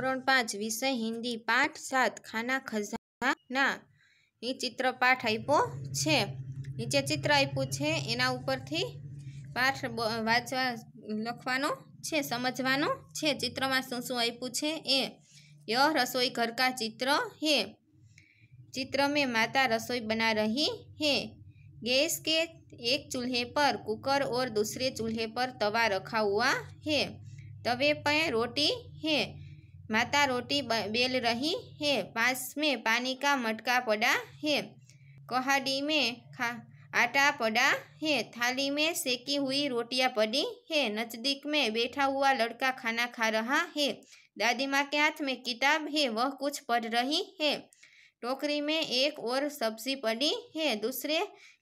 કરણ 5 વિષય હિન્દી પાઠ 7 ખાના ખજાના નીચે ચિત્ર આપ્યું છે નીચે ચિત્ર આપ્યું છે એના ઉપરથી પાઠ વાંચવાનો છે સમજવાનો છે ચિત્રમાં શું શું આપ્યું છે એ ય રસોઈ ઘર કા ચિત્ર હે ચિત્ર મે માતા રસોઈ બના રહી હે ગેસ કે એક ચૂલે પર 쿠કર ઓર દુસરે ચૂલે પર તવા રખાવવા હે તવે પર રોટી હે माता रोटी बेल रही है पास में पानी का मटका पड़ा है कोहाड़ी में खा आटा पड़ा है थाली में सेकी हुई रोटियां पड़ी है नजदीक में बैठा हुआ लड़का खाना खा रहा है दादी माँ के हाथ में किताब है वह कुछ पढ़ रही है टोकरी में एक और सब्जी पड़ी है दूसरे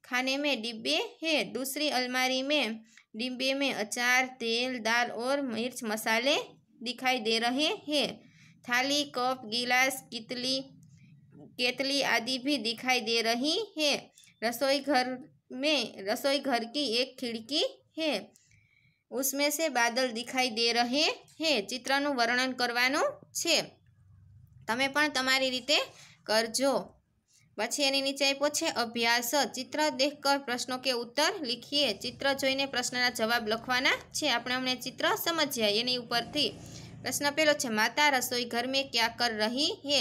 खाने में डिब्बे है दूसरी अलमारी में डिब्बे में अचार तेल दाल और मिर्च मसाले दिखाई दे रहे हैं थाली कप गिलास कितली केतली आदि भी दिखाई दे रही है रसोई घर में रसोई घर की एक खिड़की है उसमें से बादल दिखाई दे रहे હે ચિત્રનું વર્ણન કરવાનું છે તમે પણ તમારી રીતે પછી એની નીચે આપો છે અભ્યાસ ચિત્ર દેખકર પ્રશ્નો કે ઉત્તર લખીયે ચિત્ર જોઈને પ્રશ્નાનો જવાબ લખવાના છે આપણે અમને ચિત્ર સમજ્યા એની ઉપરથી પ્રશ્ન પહેલો છે માતા રસોઈ ઘરમાં શું કર રહી હે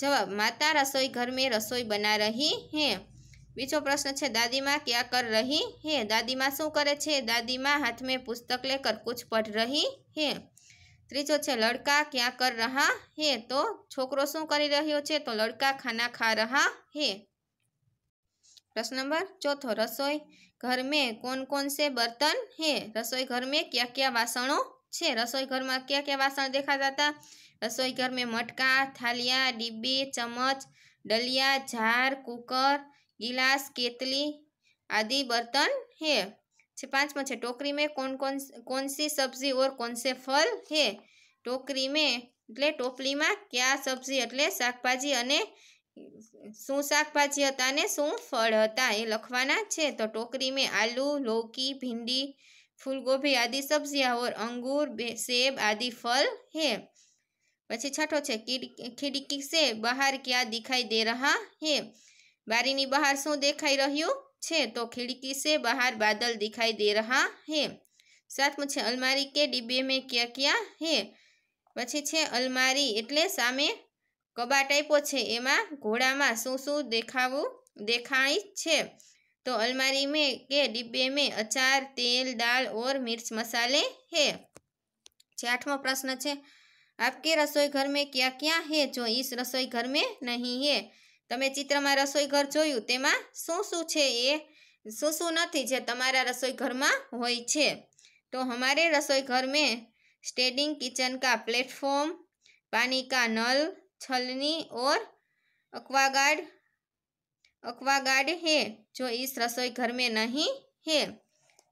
જવાબ માતા રસોઈ ઘરમાં રસોઈ બના રહી હે બીજો પ્રશ્ન છે દાદીમા શું કર રહી હે દાદીમા શું કરે છે દાદીમા હાથ મે પુસ્તક લેકર કૂચ પઢ રહી હે तीजो है लड़का क्या कर रहा है तो छोकर शू कर तो लड़का खाना खा रहा है प्रश्न नंबर चौथो रसोई घर में कौन कौन से बर्तन है रसोई घर में क्या क्या वसणों से रसोई घर में क्या क्या वसण देखा जाता रसोई घर में मटका थालिया डिब्बी चम्मच डलिया झार कूकर गिलास केतली आदि बर्तन है पांच में टोकरी में कौन कौन कौन सी सब्जी और कौन से फल है टोकरी में એટલે ટોપલીમાં ક્યા सब्जी એટલે શાકભાજી અને શું શાકભાજી હતા ને શું ફળ હતા એ લખવાના છે તો ટોકરીમાં આલુ, લૌકી, ભીંડી, ફૂલકોબી આદી सब्जीઓ અને अंगूर, બે, सेब આદી ફળ હે પછી છઠો છે खिड़की से बाहर क्या दिखाई दे रहा है बारीनी બહાર શું દેખાઈ રહ્યું છે તો खिड़की से बाहर बादल दिखाई दे रहा है सातમ째 અલમારી કે ડીબીએમાં ક્યાં ક્યાં હે છે છે અલમારી એટલે સામે કબાટ આપ્યો છે એમાં ઘોડામાં શું શું દેખાવું દેખાઈ છે તો અલમારી મે કે ડીબે મે achar tel dal aur mirch masale hai છે આઠમું પ્રશ્ન છે આપકી રસોઈ ઘર મે ક્યા ક્યા હે જો ઈસ રસોઈ ઘર મે નહીં હે તમે ચિત્ર માં રસોઈ ઘર જોયું તેમાં શું શું છે એ શું શું નથી જે તમારા રસોઈ ઘર માં હોય છે તો હમારે રસોઈ ઘર મે स्टेडिंग किचन का प्लेटफॉर्म पानी का नल छलनी और अक्वागार्ड अक्वागार्ड है जो इस रसोई घर में नहीं है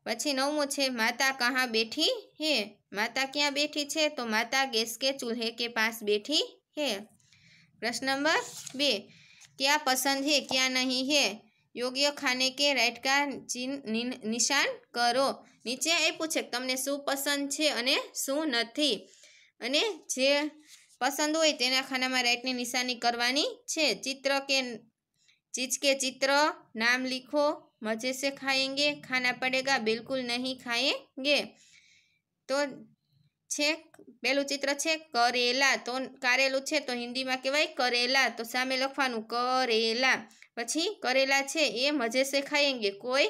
पची नवमो माता कहाँ बैठी है माता क्या बैठी है तो माता गैस के चूल्हे के पास बैठी है प्रश्न नंबर बे क्या पसंद है क्या नहीं है યોગ્ય ખાને કે રાઈટકા ચિહ્ન નિશાન કરો નીચે આપ્યું છે તમને શું પસંદ છે અને શું નથી અને જે પસંદ હોય તેના ખાનામાં રાઈટની નિશાની કરવાની છે ચિત્ર કે ચીજ કે ચિત્ર નામ લીખો મજે સે ખાએંગે ખાના પડેગા બિલકુલ નહીં ખાએંગે તો છે પહેલું ચિત્ર છે કરેલા તો કારેલું છે તો હિન્દીમાં કહેવાય કરેલા તો સામે લખવાનું કરેલા પછી કરેલા છે એ મજેસે સે ખાએંગે કોઈ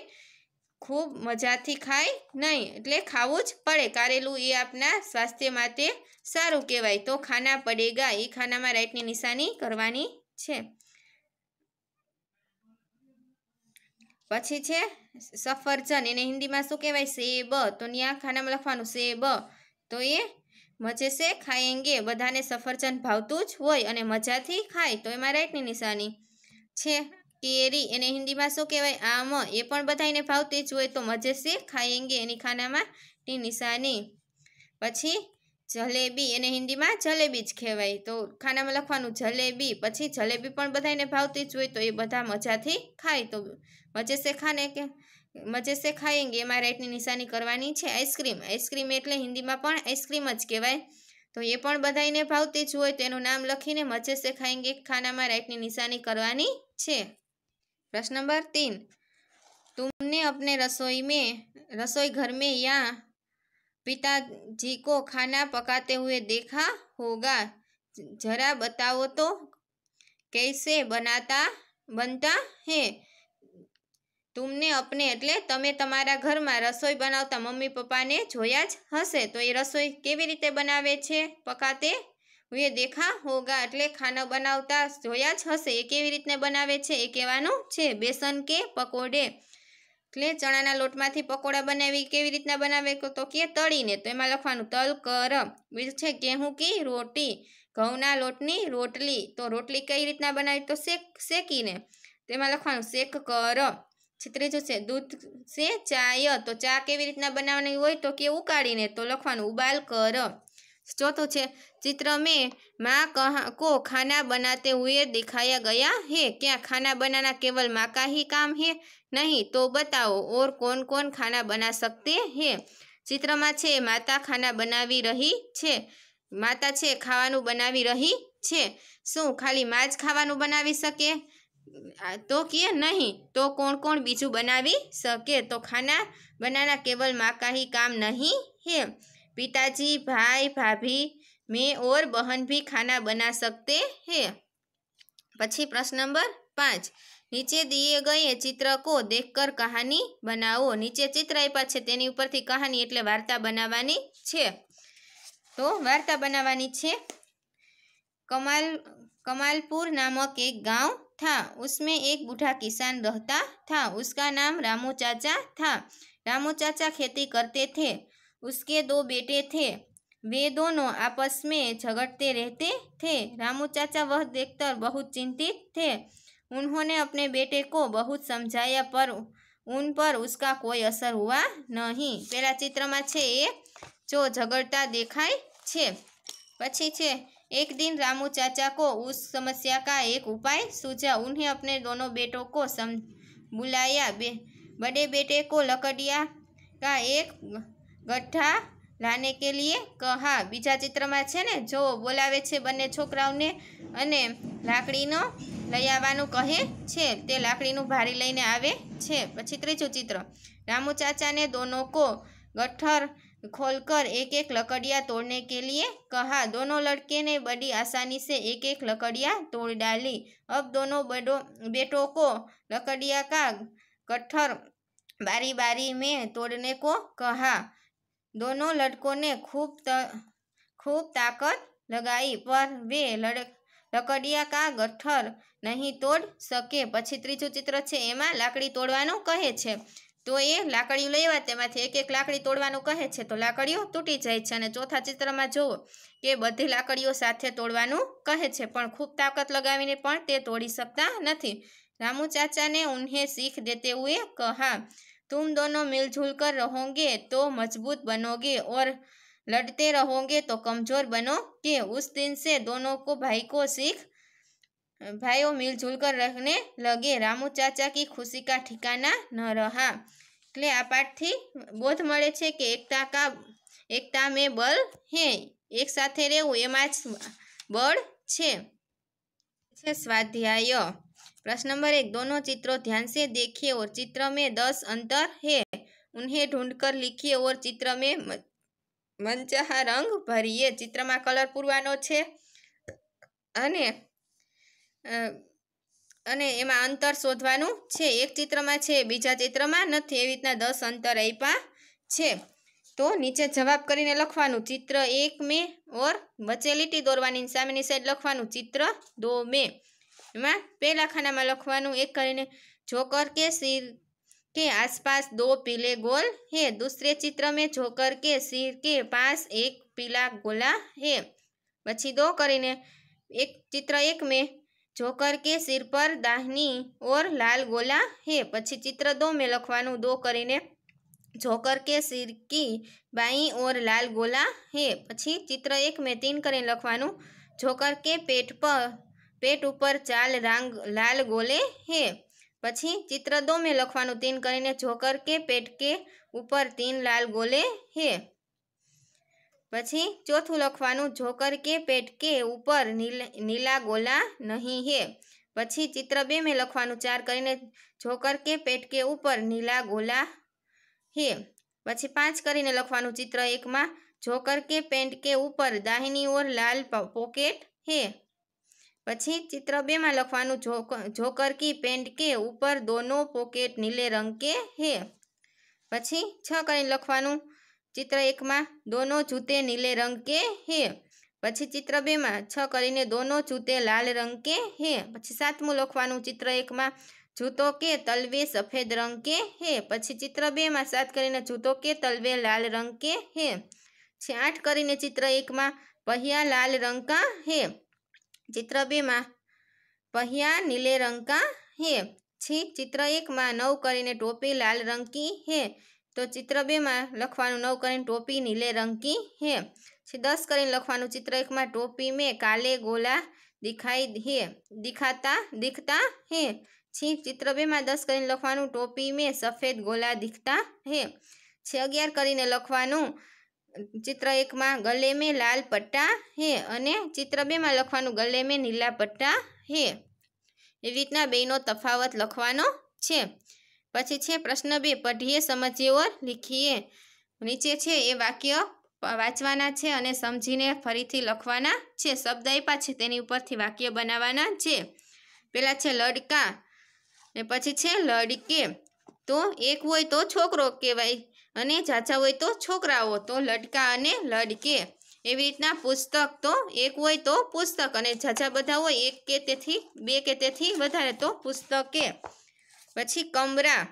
ખૂબ મજાથી ખાય નહીં એટલે ખાવું જ પડે કારેલું એ આપના સ્વાસ્થ્ય માટે સારું કહેવાય તો ખાના પડેગા એ ખાનામાં રાઈટની નિશાની કરવાની છે પછી છે સફરજન એને હિન્દીમાં શું કહેવાય સેબ તો ત્યાં ખાનામાં લખવાનું સેબ તો એ મજે સે ખાએંગે બધાને સફરજન ભાવતું જ હોય અને મજાથી ખાય તો એમાં રાઈટની નિશાની છે કેરી એને હિન્દીમાં શું કહેવાય આમ એ પણ બધાને ભાવતી જ હોય તો મજે સે ખાયેંગે એની ખાનામાંની નિશાની પછી જલેબી એને હિન્દીમાં જલેબી જ કહેવાય તો ખાનામાં લખવાનું જલેબી પછી જલેબી પણ બધાને ભાવતી જ હોય તો એ બધા મજાથી ખાય તો મજે સે ખાને કે મજે સે ખાએંગે એમાં રાઈટની નિશાની કરવાની છે આઈસ્ક્રીમ આઈસ્ક્રીમ એટલે હિન્દીમાં પણ આઈસ્ક્રીમ જ કહેવાય તો એ પણ બધાઈને ભાવતી જ હોય તો એનું નામ લખીને મજે સે ખાએંગે ખાનામાં રાઈટની નિશાની કરવાની છે પ્રશ્ન નંબર તીન तुमने अपने રસોઈ મેં રસોઈ घर में या पिताजी को खाना पकाते हुए देखा होगा जरा बताओ तो कैसे बनाता बनता है તુમને અપને એટલે તમે તમારા ઘરમાં રસોઈ બનાવતા મમ્મી પપ્પાને જોયા જ હશે તો એ રસોઈ કેવી રીતે બનાવે છે પકાતે વે દેખા હોગા એટલે ખાના બનાવતા જોયા જ હશે એ કેવી રીતને બનાવે છે એ કહેવાનું છે બેસન કે પકોડે એટલે ચણાના લોટમાંથી પકોડા બનાવી કેવી રીતના બનાવે તો કે તળીને તો એમાં લખવાનું તલ કર બીજું છે ગેહું કે રોટી ઘઉંના લોટની રોટલી તો રોટલી કઈ રીતના બનાવી તો શેક શેકીને તેમાં લખવાનું શેક કર છત્રી જશે દૂધ છે ચાય તો ચા કેવી રીતના બનાવવાની હોય તો કે ઉકાળીને તો લખવાનું ઉબાલ કર ચોથું છે ચિત્ર મેં માં કહા को खाना बनाते हुए दिखाया गया है क्या खाना बनाना केवल माँ का ही काम है नहीं तो बताओ और कौन कौन खाना बना सकते हैं ચિત્રમાં છે માતા ખાના બનાવી રહી છે માતા છે ખાવાનું બનાવી રહી છે શું ખાલી માં જ ખાવાનું બનાવી શકે તો કે નહીં તો કોણ કોણ બીજું બનાવી શકે તો ખાના બનાના केवल माँ का ही काम नहीं है पिताजी भाई भाभी मैं और बहन भी खाना बना सकते हैं પછી પ્રશ્ન નંબર પાંચ નીચે દિયે ગયે ચિત્ર કો દેખકર કહાની બનાવો નીચે ચિત્ર આપ્યા છે તેની ઉપરથી કહાની એટલે વાર્તા બનાવવાની છે તો વાર્તા બનાવવાની છે કમાલ કમાલપુર નામક એક ગાંવ था उसमें एक बूढ़ा किसान रहता था उसका नाम रामू चाचा था रामू चाचा खेती करते थे उसके दो बेटे थे वे दोनों आपस में झगड़ते रहते थे रामू चाचा वह देखकर बहुत चिंतित थे उन्होंने अपने बेटे को बहुत समझाया पर उन पर उसका कोई असर हुआ नहीं पहला ચિત્રમાં છે जो झगड़ता ઝઘડતા દેખાય છે एक दिन रामू चाचा को उस समस्या का एक उपाय सूझा उन्हें अपने दोनों बेटों को सम बुलाया बे, बड़े बेटे को लकड़िया का एक गड्ढा લાને કે લીએ કહા બીજા ચિત્રમાં છે ને જો બોલાવે છે બંને છોકરાઓને અને લાકડીનો લઈ આવવાનું કહે છે તે લાકડીનું ભારી લઈને આવે છે પછી ત્રીજું ચિત્ર રામુ ચાચાને દોનો કો ગઠ્ઠર खोलकर एक एक लकड़ियाँ तोड़ने के लिए कहा दोनों लड़के ने बड़ी आसानी से एक एक लकड़ियाँ तोड़ डाली अब दोनों बड़ों बेटों को लकड़िया का कट्ठर बारी बारी में तोड़ने को कहा दोनों लड़कों ने खूब खूब ताकत लगाई पर वे लड़ लकड़िया का ગઠ્ઠર नहीं तोड़ सके પછી ત્રીજું चित्र છે એમાં લાકડી તોડવાનું कहे છે જો એ લાકડીઓ લેવા તેમાંથી એક એક લાકડી તોડવાનું કહે છે તો લાકડીઓ તૂટી જાય છે અને ચોથા ચિત્રમાં જો કે બધી લાકડીઓ સાથે તોડવાનું કહે છે પણ ખૂબ તાકાત લગાવીને પણ તે તોડી શકતા નથી રામુ चाचाને ઉનહે શીખ dete हुए कहा तुम दोनों मिलजुल कर रहोगे तो मजबूत बनोगे और लड़ते रहोगे तो कमजोर बनोगे उस दिन से दोनों को भाई को सिख भाइयों मिलजुल कर रहने लगे રામુ ચાચા કી ખુશી કા ઠિકાના ન રહા એટલે આ પાઠથી બોધ મળે છે કે એકતા કા એકતા મેં બળ હે એક સાથે રહેવું એમાં જ બળ છે છે સ્વાધ્યાય પ્રશ્ન નંબર એક દોનો ચિત્રો ધ્યાન સે દેખીએ ઓર ચિત્ર મેં દસ અંતર હે उन्हें ढूंढकर लिखिए और चित्र में મનચાહા રંગ ભરીએ ચિત્રમાં કલર પૂરવાનો છે અને અને એમાં અંતર શોધવાનું છે એક ચિત્રમાં છે બીજા ચિત્રમાં નથી એવી રીતના દસ અંતર આપ્યા છે તો નીચે જવાબ કરીને લખવાનું ચિત્ર એક મે ઓર વચ્ચે લીટી દોરવાની સામેની સાઈડ લખવાનું ચિત્ર દો મે એમાં પહેલા ખાનામાં લખવાનું એક કરીને જોકર કે સિર કે આસપાસ દો પીલે ગોલ હે दूसरे ચિત્ર મેં જોકર કે सिर કે पास એક પીલા ગોલા હે પછી દો કરીને એક ચિત્ર એક મેં જોકર કે सिर पर दाहिनी ओर लाल गोला है પછી चित्र 2 મે લખવાનું 2 કરીને જોકર કે सिर की बाई ओर लाल गोला है પછી चित्र 1 મે 3 કરીને લખવાનું જોકર કે પેટ પર પેટ ઉપર ચાલ રંગ লাল ગોલે છે પછી चित्र 2 મે લખવાનું 3 કરીને જોકર કે પેટ કે ઉપર 3 लाल ગોલે છે પછી 4 લખવાનું જોકર કે પેટ કે ઉપર નીલા ગોલા નથી હે પછી ચિત્ર 2 મે લખવાનું 4 કરીને જોકર કે પેટ કે ઉપર નીલા ગોલા હે પછી 5 કરીને લખવાનું ચિત્ર 1 માં જોકર કે પેન્ટ કે ઉપર दाहिनी ओर લાલ પોકેટ હે પછી ચિત્ર 2 માં લખવાનું જોકર કી પેન્ટ કે ઉપર દોનો પોકેટ નીલે રંગ કે હે પછી 6 કરીને લખવાનું ચિત્ર એકમાં દોનો જૂતે નીલે રંગ કે હે પછી ચિત્ર બેમાં છ કરીને દોનો જૂતે લાલ રંગ કે હે પછી સાતમું લખવાનું ચિત્ર એકમાં જૂતો કે તલવે સફેદ રંગ કે હે પછી ચિત્ર બેમાં સાત કરીને જૂતો કે તલવે લાલ રંગ કે હે છે આઠ કરીને ચિત્ર એકમાં पहिया लाल रंग का है चित्र बे में पहिया नीले रंग का है छीक चित्र एक में नव करीने टोपी लाल रंग की है તો ચિત્ર બેમાં લખવાનું નવ કરીને ટોપી નીલે રંગી હે પછી દસ કરીને લખવાનું ચિત્ર એકમાં ટોપી મેં કાલે ગોલા દિખાઈ હે દિખાતા દિખતા હે છી ચિત્ર બેમાં દસ કરીને લખવાનું ટોપી મેં સફેદ ગોલા દિખતા હે છે અગિયાર કરીને લખવાનું ચિત્ર એકમાં ગલે મેં લાલ પટ્ટા હે અને ચિત્ર બેમાં લખવાનું ગલે મેં નીલા પટ્ટા હે એવી રીતના બેનો તફાવત લખવાનો છે પછી છે પ્રશ્ન બે પઢીએ સમજીએ ઓર લીખીએ નીચે છે એ વાક્ય વાંચવાના છે અને સમજીને ફરીથી લખવાના છે શબ્દ આપ્યા છે તેની ઉપરથી વાક્ય બનાવવાના છે પેલા છે લડકા ને પછી છે લડકે તો એક હોય તો છોકરો કહેવાય અને ચાચા હોય તો છોકરાઓ તો લડકા અને લડકે એવી રીતના પુસ્તક તો એક હોય તો પુસ્તક અને ઝાઝા બધા હોય એક કે તેથી બે કે તેથી વધારે તો પુસ્તકે પછી કમરા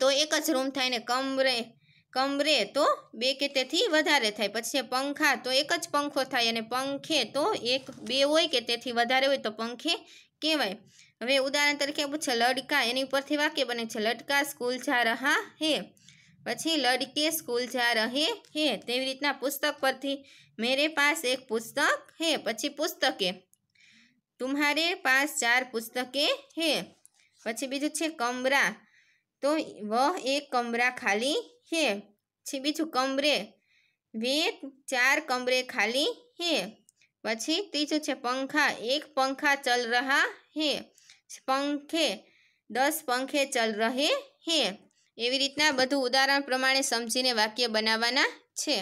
તો એક જ રૂમ થાય ને કમરે કમરે તો બે કે તેથી વધારે થાય પછી પંખા તો એક જ પંખો થાય અને પંખે તો એક બે હોય કે તેથી વધારે હોય તો પંખે કહેવાય હવે ઉદાહરણ તરીકે પૂછે લડકા એની ઉપરથી વાક્ય બને છે લડકા સ્કૂલ જા રહા હે પછી લડકે સ્કૂલ જા રહે હે તેવી રીતના પુસ્તક પરથી મેરે પાસ એક પુસ્તક હે પછી પુસ્તકે તુમ્હારે પાસ ચાર પુસ્તકે હે પછી બીજું છે કમરા તો વ એક કમરા ખાલી હે પછી બીજું કમરે વે ચાર કમરે ખાલી હે પછી ત્રીજું છે પંખા એક પંખા ચલ રહા હે પંખે દસ પંખે ચલ રહે હે એવી રીતના બધું ઉદાહરણ પ્રમાણે સમજીને વાક્ય બનાવવાના છે